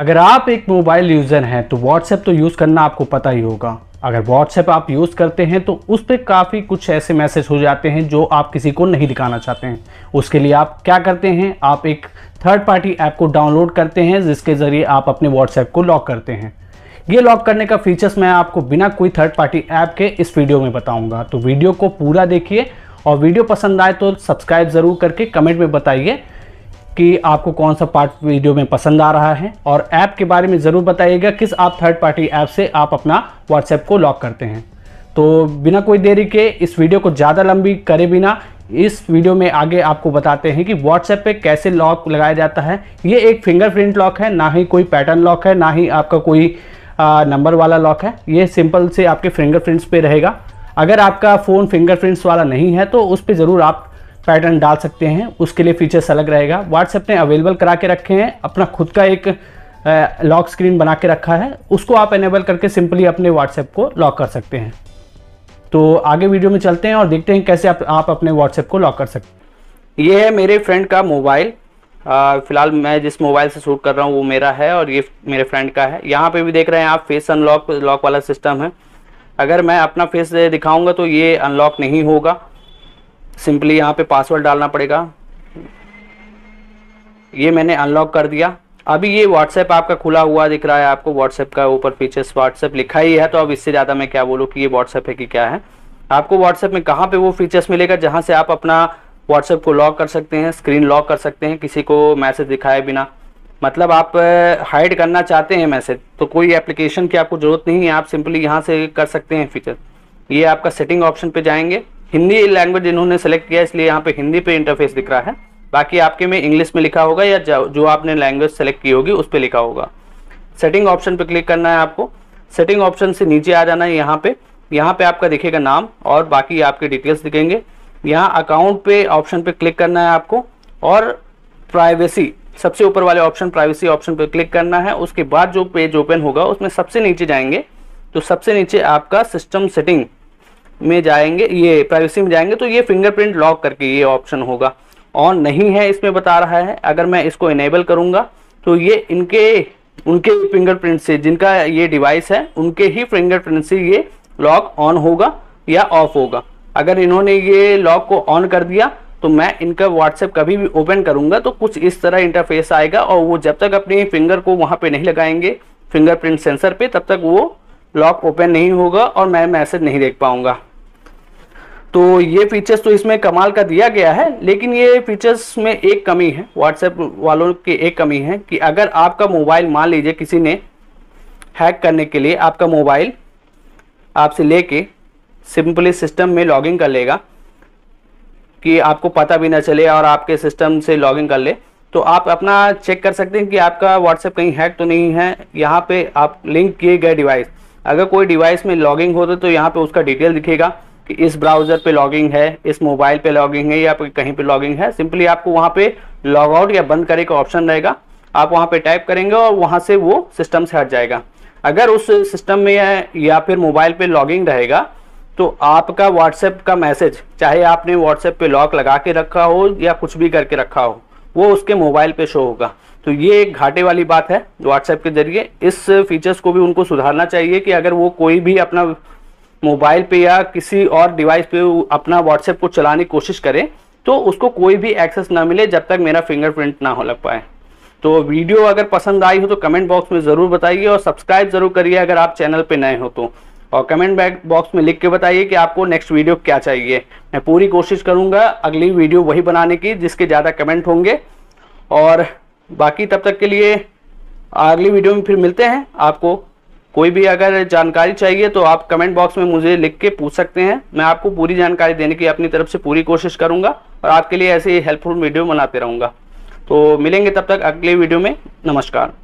अगर आप एक मोबाइल यूज़र हैं तो व्हाट्सएप तो यूज़ करना आपको पता ही होगा अगर व्हाट्सएप आप यूज़ करते हैं तो उस पर काफ़ी कुछ ऐसे मैसेज हो जाते हैं जो आप किसी को नहीं दिखाना चाहते हैं उसके लिए आप क्या करते हैं आप एक थर्ड पार्टी ऐप को डाउनलोड करते हैं जिसके ज़रिए आप अपने व्हाट्सएप को लॉक करते हैं ये लॉक करने का फीचर्स मैं आपको बिना कोई थर्ड पार्टी ऐप के इस वीडियो में बताऊंगा तो वीडियो को पूरा देखिए और वीडियो पसंद आए तो सब्सक्राइब ज़रूर करके कमेंट में बताइए कि आपको कौन सा पार्ट वीडियो में पसंद आ रहा है और ऐप के बारे में ज़रूर बताइएगा किस आप थर्ड पार्टी ऐप से आप अपना व्हाट्सएप को लॉक करते हैं तो बिना कोई देरी के इस वीडियो को ज़्यादा लंबी करे बिना इस वीडियो में आगे आपको बताते हैं कि व्हाट्सएप पे कैसे लॉक लगाया जाता है ये एक फिंगरप्रिंट लॉक है ना ही कोई पैटर्न लॉक है ना ही आपका कोई नंबर वाला लॉक है ये सिंपल से आपके फिंगरप्रिंट्स पे रहेगा अगर आपका फ़ोन फिंगरप्रिंट्स वाला नहीं है तो उस पर ज़रूर आप पैटर्न डाल सकते हैं उसके लिए फीचर्स अलग रहेगा व्हाट्सएप ने अवेलेबल करा के रखे हैं अपना खुद का एक लॉक स्क्रीन बना के रखा है उसको आप एनेबल करके सिंपली अपने व्हाट्सएप को लॉक कर सकते हैं तो आगे वीडियो में चलते हैं और देखते हैं कैसे आप, आप अपने व्हाट्सएप को लॉक कर सकते ये है मेरे फ्रेंड का मोबाइल फिलहाल मैं जिस मोबाइल से शूट कर रहा हूँ वो मेरा है और ये मेरे फ्रेंड का है यहाँ पे भी देख रहे हैं आप फेस अनलॉक लॉक वाला सिस्टम है अगर मैं अपना फेस दिखाऊंगा तो ये अनलॉक नहीं होगा सिंपली यहाँ पे पासवर्ड डालना पड़ेगा ये मैंने अनलॉक कर दिया अभी ये व्हाट्सएप आपका खुला हुआ दिख रहा है आपको व्हाट्सएप का ऊपर फीचर्स व्हाट्सएप लिखा ही है तो अब इससे ज़्यादा मैं क्या बोलूँ कि ये व्हाट्सएप है कि क्या है आपको व्हाट्सएप में कहाँ पे वो फीचर्स मिलेगा जहाँ से आप अपना व्हाट्सएप को लॉक कर सकते हैं स्क्रीन लॉक कर सकते हैं किसी को मैसेज दिखाए बिना मतलब आप हाइड करना चाहते हैं मैसेज तो कोई एप्लीकेशन की आपको ज़रूरत नहीं है आप सिंपली यहाँ से कर सकते हैं फीचर ये आपका सेटिंग ऑप्शन पे जाएंगे हिंदी लैंग्वेज इन्होंने सेलेक्ट किया इसलिए यहाँ पे हिंदी पे इंटरफेस दिख रहा है बाकी आपके में इंग्लिश में लिखा होगा या जो आपने लैंग्वेज सेलेक्ट की होगी उस पर लिखा होगा सेटिंग ऑप्शन पे क्लिक करना है आपको सेटिंग ऑप्शन से नीचे आ जाना है यहाँ पे यहाँ पे आपका दिखेगा नाम और बाकी आपके डिटेल्स दिखेंगे यहाँ अकाउंट पे ऑप्शन पे क्लिक करना है आपको और प्राइवेसी सबसे ऊपर वाले ऑप्शन प्राइवेसी ऑप्शन पे क्लिक करना है उसके बाद जो पेज ओपन होगा उसमें सबसे नीचे जाएंगे तो सबसे नीचे आपका सिस्टम सेटिंग में जाएंगे ये प्राइवेसी में जाएंगे तो ये फिंगरप्रिंट लॉक करके ये ऑप्शन होगा ऑन नहीं है इसमें बता रहा है अगर मैं इसको इनेबल करूँगा तो ये इनके उनके फिंगरप्रिंट से जिनका ये डिवाइस है उनके ही फिंगरप्रिंट से ये लॉक ऑन होगा या ऑफ होगा अगर इन्होंने ये लॉक को ऑन कर दिया तो मैं इनका व्हाट्सएप कभी भी ओपन करूंगा तो कुछ इस तरह इंटरफेस आएगा और वो जब तक अपने फिंगर को वहाँ पे नहीं लगाएंगे फिंगरप्रिंट सेंसर पे तब तक वो लॉक ओपन नहीं होगा और मैं मैसेज नहीं देख पाऊंगा तो ये फीचर्स तो इसमें कमाल का दिया गया है लेकिन ये फीचर्स में एक कमी है व्हाट्सएप वालों की एक कमी है कि अगर आपका मोबाइल मान लीजिए किसी ने हैक करने के लिए आपका मोबाइल आपसे लेके सिंपली सिस्टम में लॉगिन कर लेगा कि आपको पता भी ना चले और आपके सिस्टम से लॉगिन कर ले तो आप अपना चेक कर सकते हैं कि आपका व्हाट्सएप कहीं हैक तो नहीं है यहाँ पे आप लिंक किए गए डिवाइस अगर कोई डिवाइस में लॉगिंग हो तो, तो यहाँ पे उसका डिटेल दिखेगा कि इस ब्राउजर पे लॉगिंग है इस मोबाइल पे लॉगिंग है या कहीं पे लॉगिंग है सिंपली आपको वहाँ पे लॉग आउट या बंद करे का ऑप्शन रहेगा आप वहाँ पे टाइप करेंगे और वहाँ से वो सिस्टम से हट जाएगा अगर उस सिस्टम में या, या फिर मोबाइल पे लॉगिंग रहेगा तो आपका व्हाट्सएप का मैसेज चाहे आपने व्हाट्सएप पे लॉक लगा के रखा हो या कुछ भी करके रखा हो वो उसके मोबाइल पे शो होगा तो ये एक घाटे वाली बात है व्हाट्सएप के जरिए इस फीचर्स को भी उनको सुधारना चाहिए कि अगर वो कोई भी अपना मोबाइल पे या किसी और डिवाइस पे अपना व्हाट्सएप को चलाने की कोशिश करें तो उसको कोई भी एक्सेस ना मिले जब तक मेरा फिंगरप्रिंट ना हो लग पाए तो वीडियो अगर पसंद आई हो तो कमेंट बॉक्स में ज़रूर बताइए और सब्सक्राइब ज़रूर करिए अगर आप चैनल पे नए हो तो और कमेंट बॉक्स में लिख के बताइए कि आपको नेक्स्ट वीडियो क्या चाहिए मैं पूरी कोशिश करूँगा अगली वीडियो वही बनाने की जिसके ज़्यादा कमेंट होंगे और बाकी तब तक के लिए अगली वीडियो में फिर मिलते हैं आपको कोई भी अगर जानकारी चाहिए तो आप कमेंट बॉक्स में मुझे लिख के पूछ सकते हैं मैं आपको पूरी जानकारी देने की अपनी तरफ से पूरी कोशिश करूंगा और आपके लिए ऐसे हेल्पफुल वीडियो बनाते रहूंगा तो मिलेंगे तब तक अगले वीडियो में नमस्कार